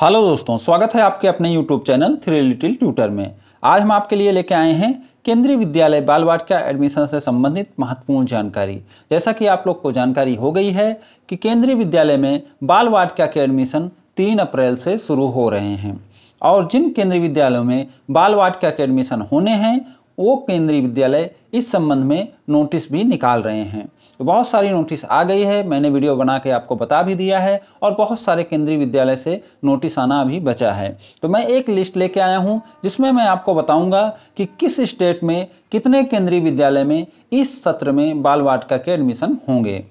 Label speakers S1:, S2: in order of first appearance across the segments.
S1: hello दोस्तों स्वागत है आपके अपने YouTube channel three little tutor में आज हम आपके लिए लेके आए हैं केंद्रीय विद्यालय बाल वाटिका एडमिशन से संबंधित महत्वपूर्ण जानकारी जैसा कि आप लोग को जानकारी हो गई है कि केंद्रीय विद्यालय में बाल वाटिका के एडमिशन तीन अप्रैल से शुरू हो रहे हैं और जिन केंद्रीय विद्यालयों में बाल वाटिका के एडमिशन होने हैं वो केंद्रीय विद्यालय इस संबंध में नोटिस भी निकाल रहे हैं तो बहुत सारी नोटिस आ गई है मैंने वीडियो बना के आपको बता भी दिया है और बहुत सारे केंद्रीय विद्यालय से नोटिस आना अभी बचा है तो मैं एक लिस्ट लेके आया हूँ जिसमें मैं आपको बताऊँगा कि किस स्टेट में कितने केंद्रीय विद्यालय में इस सत्र में बाल वाटिका के एडमिशन होंगे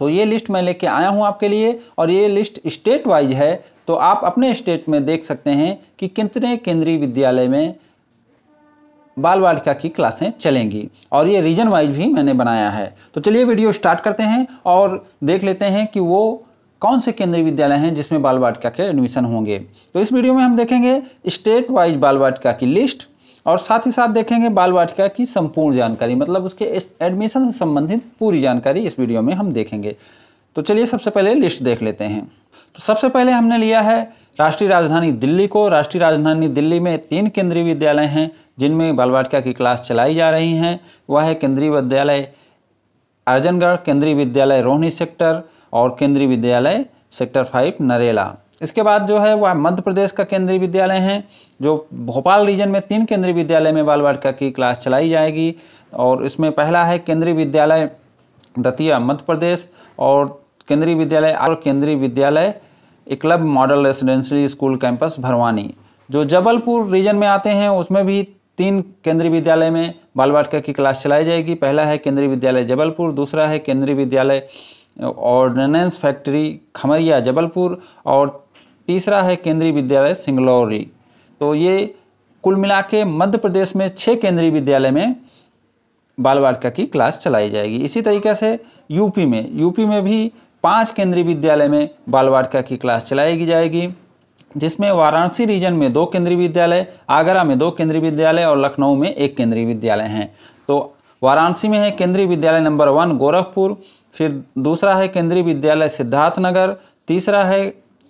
S1: तो ये लिस्ट मैं लेके आया हूँ आपके लिए और ये लिस्ट स्टेट वाइज है तो आप अपने स्टेट में देख सकते हैं कि कितने केंद्रीय विद्यालय में बाल वाटिका की क्लासें चलेंगी और ये रीजन वाइज भी मैंने बनाया है तो चलिए वीडियो स्टार्ट करते हैं और देख लेते हैं कि वो कौन से केंद्रीय विद्यालय हैं जिसमें बाल वाटिका के एडमिशन होंगे तो इस वीडियो में हम देखेंगे स्टेट वाइज बाल वाटिका की लिस्ट और साथ ही साथ देखेंगे बाल वाटिका की संपूर्ण जानकारी मतलब उसके एडमिशन से संबंधित पूरी जानकारी इस वीडियो में हम देखेंगे तो चलिए सबसे पहले लिस्ट देख लेते हैं तो सबसे पहले हमने लिया है राष्ट्रीय राजधानी दिल्ली को राष्ट्रीय राजधानी दिल्ली में तीन केंद्रीय विद्यालय हैं जिनमें बालवाटिका की क्लास चलाई जा रही हैं वह है केंद्रीय विद्यालय अर्जनगढ़ केंद्रीय विद्यालय रोहनी सेक्टर और केंद्रीय विद्यालय सेक्टर फाइव नरेला इसके बाद जो है वह मध्य प्रदेश का केंद्रीय विद्यालय है जो भोपाल रीजन में तीन केंद्रीय विद्यालय में बाल वाटिका की क्लास चलाई जाएगी और इसमें पहला है केंद्रीय विद्यालय दतिया मध्य प्रदेश और केंद्रीय विद्यालय और Kendriya Vidyalaya Eklavya model residential school campus Barwani जो जबलपुर रीजन में आते हैं उसमें भी तीन केंद्रीय विद्यालय में बाल बालिका की क्लास चलाई जाएगी पहला है केंद्रीय विद्यालय जबलपुर दूसरा है केंद्रीय विद्यालय ऑर्डिनेंस फैक्ट्री खमरिया जबलपुर और तीसरा है केंद्रीय विद्यालय सिंगलौरी तो ये कुल मिला के मध्य प्रदेश में छः केंद्रीय विद्यालय में बाल बालिका की क्लास चलाई जाएगी इसी तरीके से यूपी में यूपी में भी पांच केंद्रीय विद्यालय में बाल बालिका की क्लास चलाई जाएगी जिसमें वाराणसी रीजन में दो केंद्रीय विद्यालय आगरा में दो केंद्रीय विद्यालय और लखनऊ में एक केंद्रीय विद्यालय हैं तो वाराणसी में है केंद्रीय विद्यालय नंबर वन गोरखपुर फिर दूसरा है केंद्रीय विद्यालय सिद्धार्थनगर तीसरा है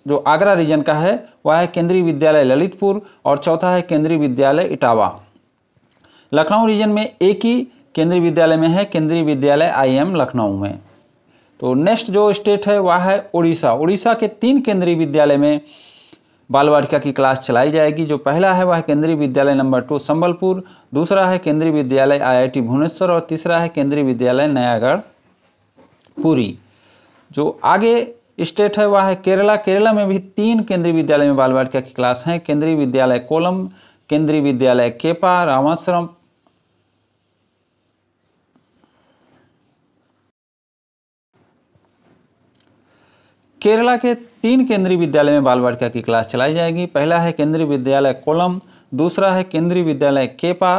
S1: जो आगरा रीजन का है वह है केंद्रीय विद्यालय ललितपुर और चौथा है केंद्रीय विद्यालय इटावा लखनऊ रीजन में एक ही केंद्रीय विद्यालय में है केंद्रीय विद्यालय आईएम लखनऊ में तो नेक्स्ट जो स्टेट है वह है उड़ीसा उड़ीसा के तीन केंद्रीय विद्यालय में बाल बालिका की क्लास चलाई जाएगी जो पहला है वह केंद्रीय विद्यालय नंबर टू संबलपुर दूसरा है केंद्रीय विद्यालय आईआईटी भुवनेश्वर और तीसरा है केंद्रीय विद्यालय नयागढ़ पुरी जो आगे स्टेट है वह है केरला केरला में भी तीन केंद्रीय विद्यालय में बाल बालिका की क्लास हैं केंद्रीय विद्यालय कोलम केंद्रीय विद्यालय केपा रामाश्रम केरला के तीन केंद्रीय विद्यालय में बाल बालिका की क्लास चलाई जाएगी पहला है केंद्रीय विद्यालय कोलम दूसरा है केंद्रीय विद्यालय केपा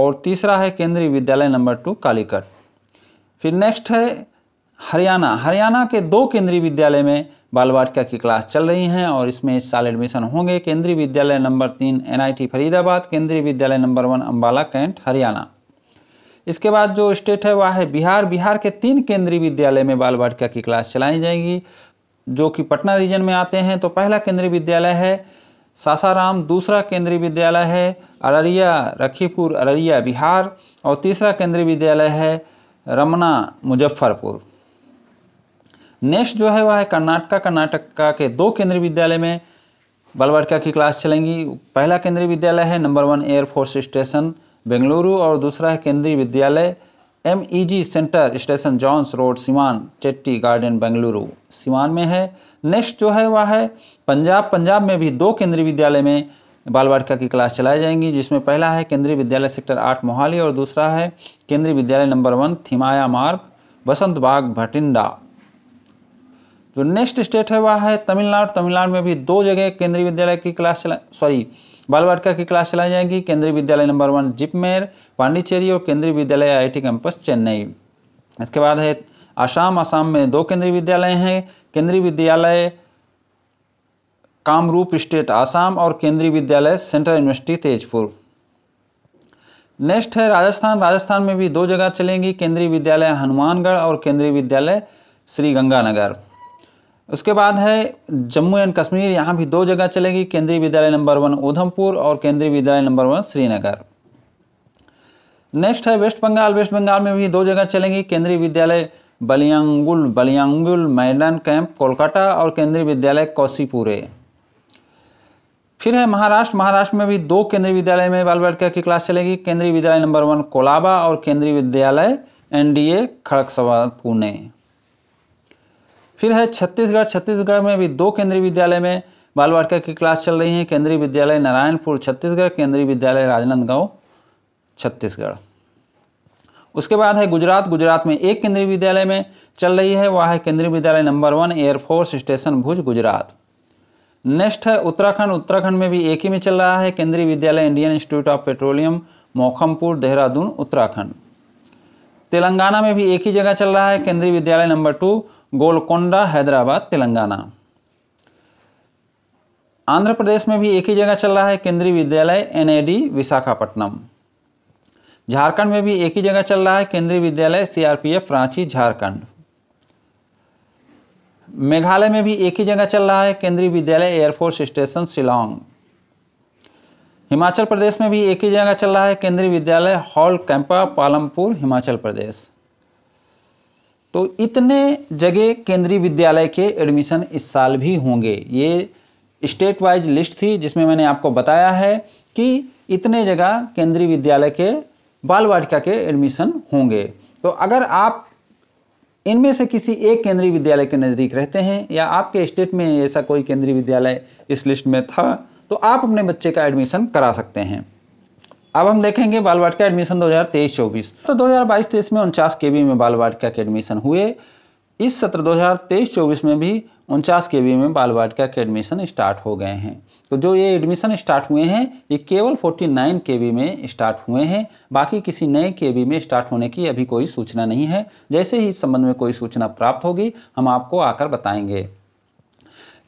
S1: और तीसरा है केंद्रीय विद्यालय नंबर टू कालीकट फिर नेक्स्ट है हरियाणा हरियाणा के दो केंद्रीय विद्यालय में बाल बालिका की क्लास चल रही हैं और इसमें इस साल एडमिशन होंगे केंद्रीय विद्यालय नंबर तीन NIT Faridabad Kendriya Vidyalaya number one Ambala cantt Haryana इसके बाद जो स्टेट है वह है बिहार बिहार के तीन केंद्रीय विद्यालय में बाल वाटिका की क्लास चलाई जाएगी जो कि पटना रीजन में आते हैं तो पहला केंद्रीय विद्यालय है सासाराम दूसरा केंद्रीय विद्यालय है अररिया रखीपुर अररिया बिहार और तीसरा केंद्रीय विद्यालय है रमना मुजफ्फरपुर नेक्स्ट जो है वह है कर्नाटका कर्नाटका के दो केंद्रीय विद्यालय में बलवटका की क्लास चलेंगी पहला केंद्रीय विद्यालय है number one air force station Bengaluru और दूसरा है Kendriya Vidyalaya M E G centre station John's road Sivan Chetty garden Bengaluru Sivan में है नेक्स्ट जो है वह है पंजाब पंजाब में भी दो केंद्रीय विद्यालय में बाल बालिका की क्लास चलाई जाएंगी जिसमें पहला है केंद्रीय विद्यालय सेक्टर आठ मोहाली और दूसरा है केंद्रीय विद्यालय नंबर वन थिमाया मार्ग बसंत बाग भटिंडा जो नेक्स्ट स्टेट है वह है तमिलनाडु तमिलनाडु में भी दो जगह केंद्रीय विद्यालय की क्लास चला सॉरी बाल वाटिका की क्लास चलाई जाएगी केंद्रीय विद्यालय नंबर वन जिपमेर पांडिचेरी और केंद्रीय विद्यालय आई कैंपस चेन्नई इसके बाद है आसाम आसाम में दो केंद्रीय विद्यालय हैं केंद्रीय विद्यालय कामरूप स्टेट आसाम और केंद्रीय विद्यालय सेंट्रल यूनिवर्सिटी तेजपुर नेक्स्ट है राजस्थान राजस्थान में भी दो जगह चलेंगी केंद्रीय विद्यालय हनुमानगढ़ और केंद्रीय विद्यालय श्री गंगानगर उसके बाद है जम्मू एंड कश्मीर यहाँ भी दो जगह चलेगी केंद्रीय विद्यालय नंबर वन ऊधमपुर और Kendriya Vidyalaya number one Srinagar next है वेस्ट बंगाल वेस्ट बंगाल में भी दो जगह चलेंगी केंद्रीय विद्यालय बलियांगुल बलियांगुल मैदान कैंप कोलकाता और केंद्रीय विद्यालय कौशीपुरे फिर है महाराष्ट्र महाराष्ट्र में भी दो केंद्रीय विद्यालय में बाल बालिका की क्लास चलेगी केंद्रीय विद्यालय नंबर वन कोलाबा और केंद्रीय विद्यालय एनडीए डी पुणे फिर है छत्तीसगढ़ छत्तीसगढ़ में भी दो केंद्रीय विद्यालय में बाल बालिका की क्लास चल रही है केंद्रीय विद्यालय नारायणपुर छत्तीसगढ़ केंद्रीय विद्यालय राजनांदगांव छत्तीसगढ़ उसके बाद है गुजरात गुजरात में एक केंद्रीय विद्यालय में चल रही है वह है Kendriya Vidyalaya number one air force station Bhuj Gujarat next है उत्तराखंड उत्तराखंड में भी एक ही में चल रहा है Kendriya Vidyalaya Indian Institute of Petroleum Mokhampur Dehradun Uttarakhand Telangana में भी एक ही जगह चल रहा है केंद्रीय विद्यालय नंबर टू गोलकोंडा हैदराबाद तेलंगाना आंध्र प्रदेश में भी एक ही जगह चल रहा है केंद्रीय विद्यालय एनएडी विशाखापट्टनम झारखंड में भी एक ही जगह चल रहा है केंद्रीय विद्यालय सीआरपीएफ रांची झारखंड मेघालय में भी एक ही जगह चल रहा है केंद्रीय विद्यालय एयरफोर्स स्टेशन शिलोंग हिमाचल प्रदेश में भी एक ही जगह चल रहा है केंद्रीय विद्यालय हॉल कैंपा पालमपुर हिमाचल प्रदेश तो इतने जगह केंद्रीय विद्यालय के एडमिशन इस साल भी होंगे ये स्टेट वाइज लिस्ट थी जिसमें मैंने आपको बताया है कि इतने जगह केंद्रीय विद्यालय के बाल वाटिका के एडमिशन होंगे तो अगर आप इनमें से किसी एक केंद्रीय विद्यालय के नज़दीक रहते हैं या आपके स्टेट में ऐसा कोई केंद्रीय विद्यालय इस लिस्ट में था तो आप अपने बच्चे का एडमिशन करा सकते हैं अब हम देखेंगे बाल वाटिका एडमिशन 2023-24 तो 2022-23 में उनचास के में बाल वाटिका के एडमिशन हुए इस सत्र 2023-24 में भी उनचास के में बाल वाटिका के एडमिशन स्टार्ट हो गए हैं तो जो ये एडमिशन स्टार्ट हुए हैं ये केवल 49 के में स्टार्ट हुए हैं बाकी किसी नए के में स्टार्ट होने की अभी कोई सूचना नहीं है जैसे ही इस संबंध में कोई सूचना प्राप्त होगी हम आपको आकर बताएंगे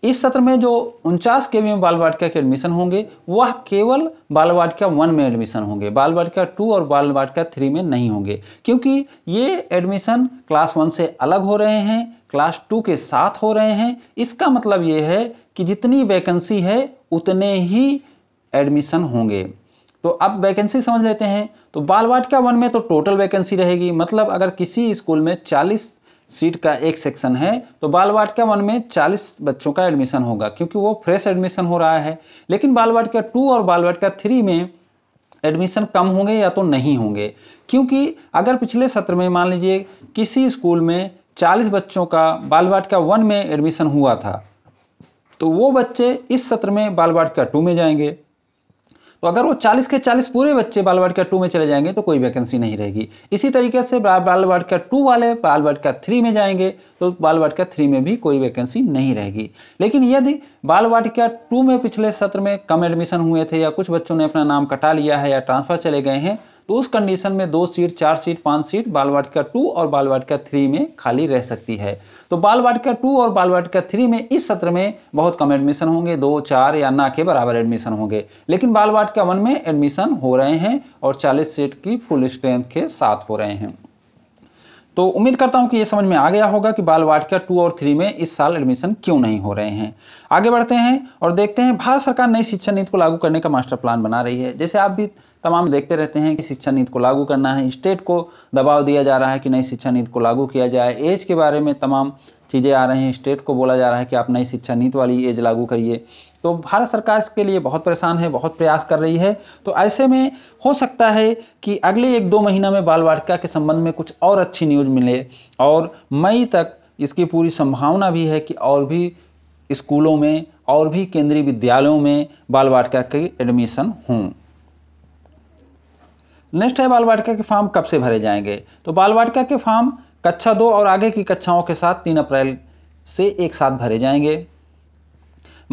S1: इस सत्र में जो उनचास के में बाल वाटिका के एडमिशन होंगे वह केवल बाल वाटिका वन में एडमिशन होंगे बाल वाटिका टू और बाल वाटिका थ्री में नहीं होंगे क्योंकि ये एडमिशन क्लास वन से अलग हो रहे हैं क्लास टू के साथ हो रहे हैं इसका मतलब ये है कि जितनी वैकेंसी है उतने ही एडमिशन होंगे तो अब वैकेंसी समझ लेते हैं तो बाल वाटिका वन में तो टोटल वैकेंसी रहेगी मतलब अगर किसी स्कूल में चालीस सीट का एक सेक्शन है तो बाल वन में 40 बच्चों का एडमिशन होगा क्योंकि वो फ्रेश एडमिशन हो रहा है लेकिन बाल टू और बाल थ्री में एडमिशन कम होंगे या तो नहीं होंगे क्योंकि अगर पिछले सत्र में मान लीजिए किसी स्कूल में 40 बच्चों का बाल वन में एडमिशन हुआ था तो वो बच्चे इस सत्र में बाल टू में जाएंगे तो अगर वो चालीस के चालीस पूरे बच्चे बाल वाटिका टू में चले जाएंगे तो कोई वैकेंसी नहीं रहेगी इसी तरीके से बाल का टू वाले बाल का थ्री में जाएंगे तो बाल का थ्री में भी कोई वैकेंसी नहीं रहेगी लेकिन यदि बाल वाटिका टू में पिछले सत्र में कम एडमिशन हुए थे या कुछ बच्चों ने अपना नाम कटा लिया है या ट्रांसफ़र चले गए हैं उस कंडीशन में दो सीट चार सीट पांच सीट बाल वाटिका टू और बाल वाटिका थ्री में खाली रह सकती है तो बाल वाटिका टू और बाल वाटिका थ्री में इस सत्र में बहुत कम एडमिशन होंगे दो चार या ना के बराबर एडमिशन होंगे लेकिन बाल वाटिका वन में एडमिशन हो रहे हैं और चालीस सीट की फुल स्ट्रेंथ के साथ हो रहे हैं तो उम्मीद करता हूं कि ये समझ में आ गया होगा कि बाल वाटिका टू और थ्री में इस साल एडमिशन क्यों नहीं हो रहे हैं आगे बढ़ते हैं और देखते हैं भारत सरकार नई शिक्षा नीति को लागू करने का मास्टर प्लान बना रही है जैसे आप भी तमाम देखते रहते हैं कि शिक्षा नीति को लागू करना है स्टेट को दबाव दिया जा रहा है कि नई शिक्षा नीति को लागू किया जाए एज के बारे में तमाम चीज़ें आ रही हैं स्टेट को बोला जा रहा है कि आप नई शिक्षा नीति वाली एज लागू करिए तो भारत सरकार इसके लिए बहुत परेशान है बहुत प्रयास कर रही है तो ऐसे में हो सकता है कि अगले एक दो महीना में बाल वाटिका के संबंध में कुछ और अच्छी न्यूज़ मिले और मई तक इसकी पूरी संभावना भी है कि और भी स्कूलों में और भी केंद्रीय विद्यालयों में बाल वाटिका के एडमिशन हों नेक्स्ट है बाल वाटिका के फॉर्म कब से भरे जाएंगे तो बाल वाटिका के फॉर्म कक्षा दो और आगे की कक्षाओं के साथ तीन अप्रैल से एक साथ भरे जाएंगे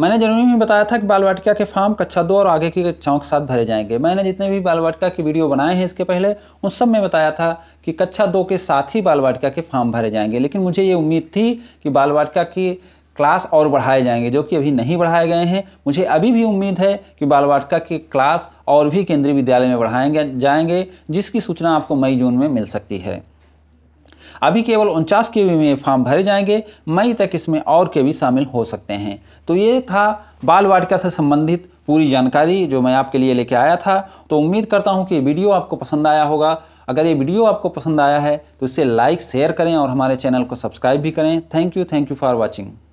S1: मैंने जनवरी में बताया था कि बाल वाटिका के फॉर्म कक्षा दो और आगे की कक्षाओं के साथ भरे जाएंगे मैंने जितने भी बाल वाटिका के वीडियो बनाए हैं इसके पहले उन सब में बताया था कि कक्षा दो के साथ ही बाल वाटिका के फॉर्म भरे जाएंगे लेकिन मुझे ये उम्मीद थी कि बाल वाटिका की क्लास और बढ़ाए जाएंगे जो कि अभी नहीं बढ़ाए गए हैं मुझे अभी भी उम्मीद है कि बाल वाटिका के क्लास और भी केंद्रीय विद्यालय में बढ़ाएंगे जाएंगे जिसकी सूचना आपको मई जून में मिल सकती है अभी केवल उनचास के वी में फॉर्म भरे जाएंगे मई तक इसमें और के भी शामिल हो सकते हैं तो ये था बाल वाटिका से संबंधित पूरी जानकारी जो मैं आपके लिए लेके आया था तो उम्मीद करता हूँ कि ये वीडियो आपको पसंद आया होगा अगर ये वीडियो आपको पसंद आया है तो इसे लाइक शेयर करें और हमारे चैनल को सब्सक्राइब भी करें thank you thank you for watching